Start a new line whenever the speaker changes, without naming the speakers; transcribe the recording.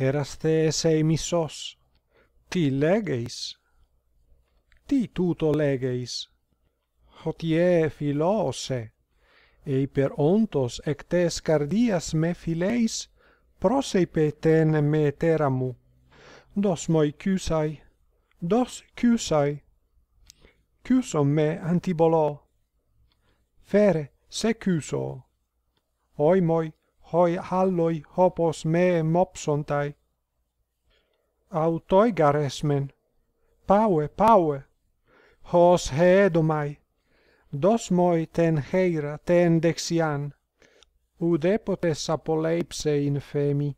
Eraste se missos. Ti legeis? Ti tuto legeis? Hotie filose, ei per ectes cardias me fileis, proseipe ten me teramu. Dos moi cusai, dos cusai. Cuso me antibolo. Fere, se cuso. Oi moi, hoi halloi hopos me mopsontai. Autoi garesmen. Paue, paue. Hos heedomai. Dos moi ten heira ten dexian. Ude potes apoleipse in femi.